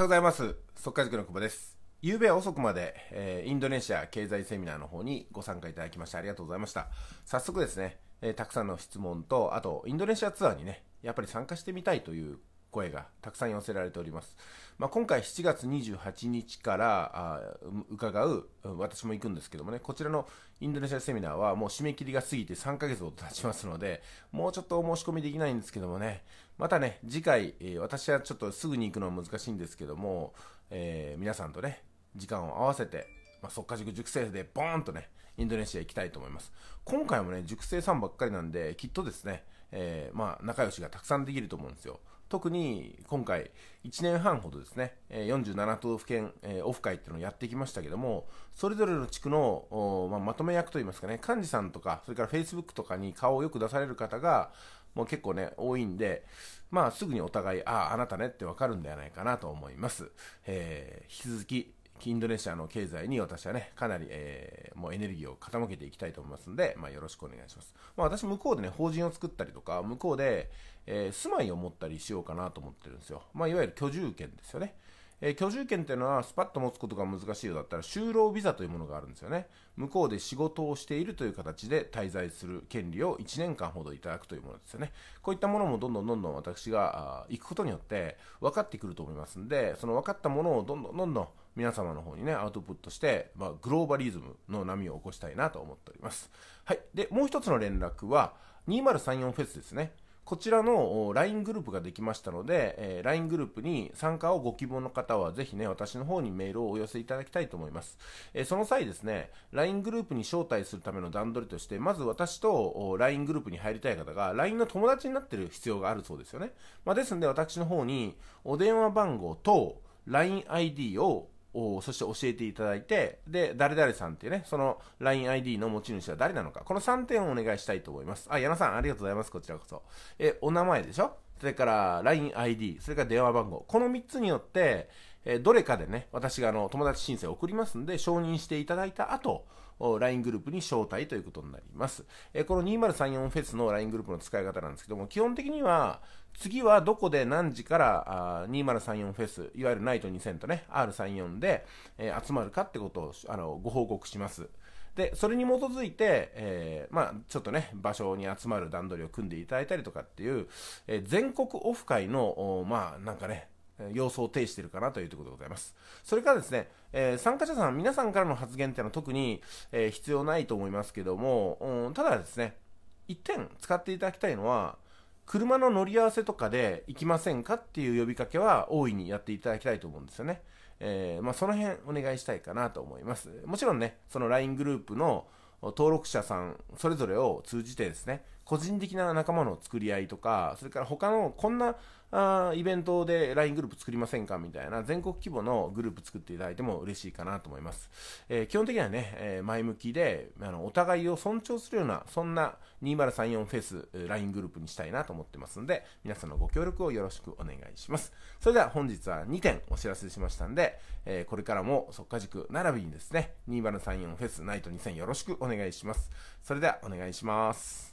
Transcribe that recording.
ようございます。速稼塾の久保です。昨夜遅くまで、えー、インドネシア経済セミナーの方にご参加いただきましてありがとうございました。早速ですね、えー、たくさんの質問と、あと、インドネシアツアーにね、やっぱり参加してみたいという声がたくさん寄せられております。まあ、今回7月28日から伺う、私も行くんですけどもね、こちらのインドネシアセミナーはもう締め切りが過ぎて3ヶ月ほど経ちますので、もうちょっとお申し込みできないんですけどもね、またね、次回、えー、私はちょっとすぐに行くのは難しいんですけども、えー、皆さんとね、時間を合わせて、まあ、速稼塾塾生でボーンとね、インドネシア行きたいと思います。今回もね、熟成さんばっかりなんで、きっとですね、えー、まあ、仲良しがたくさんできると思うんですよ。特に今回1年半ほどですね、47都道府県オフ会っていうのをやってきましたけども、それぞれの地区の、ままとめ役といいますかね、幹事さんとか、それから Facebook とかに顔をよく出される方が、もう結構ね、多いんで、まあすぐにお互い、ああ、あなたねってわかるんではないかなと思います。えー、引き続きインドネシアの経済に私はね、かなり、えー、もうエネルギーを傾けていきたいと思いますんで、まあ、よろしくお願いします。まあ、私、向こうでね、法人を作ったりとか、向こうで、えー、住まいを持ったりしようかなと思ってるんですよ。まあ、いわゆる居住権ですよね。えー、居住権というのはスパッと持つことが難しいようだったら就労ビザというものがあるんですよね向こうで仕事をしているという形で滞在する権利を1年間ほどいただくというものですよねこういったものもどんどんどんどん私が行くことによって分かってくると思いますんでその分かったものをどんどんどんどん皆様の方にね、アウトプットして、まあ、グローバリズムの波を起こしたいなと思っております。はい。で、もう一つの連絡は、2034フェスですね。こちらの LINE グループができましたので、えー、LINE グループに参加をご希望の方は、ぜひね、私の方にメールをお寄せいただきたいと思います。えー、その際ですね、LINE グループに招待するための段取りとして、まず私と LINE グループに入りたい方が、LINE の友達になってる必要があるそうですよね。まあ、ですので、私の方に、お電話番号と LINEID をを、そして教えていただいて、で、誰々さんっていうね、その LINEID の持ち主は誰なのか、この3点をお願いしたいと思います。あ、矢野さん、ありがとうございます。こちらこそ。え、お名前でしょそれから LINEID、それから電話番号。この3つによって、えどれかでね、私があの友達申請を送りますんで、承認していただいた後、LINE グループに招待ということになります。えこの2034フェスの LINE グループの使い方なんですけども、基本的には、次はどこで何時からあ2034フェス、いわゆるナイト2000とね、R34 で、え集まるかってことをあのご報告します。で、それに基づいて、えー、まあ、ちょっとね、場所に集まる段取りを組んでいただいたりとかっていう、えー、全国オフ会の、まあ、なんかね、様相を呈しているかなというところでございます。それからですね、えー、参加者さん、皆さんからの発言っていうのは特に、えー、必要ないと思いますけども、うん、ただですね、1点使っていただきたいのは、車の乗り合わせとかで行きませんかっていう呼びかけは大いにやっていただきたいと思うんですよね。えー、まあ、その辺お願いしたいかなと思います。もちろんね、その LINE グループの登録者さんそれぞれを通じてですね、個人的な仲間の作り合いとか、それから他のこんなあイベントで LINE グループ作りませんかみたいな全国規模のグループ作っていただいても嬉しいかなと思います。えー、基本的にはね、えー、前向きであのお互いを尊重するような、そんな2034フェス LINE グループにしたいなと思ってますんで、皆さんのご協力をよろしくお願いします。それでは本日は2点お知らせしましたんで、えー、これからも即果塾並びにですね、2034フェスナイト2000よろしくお願いします。それではお願いします。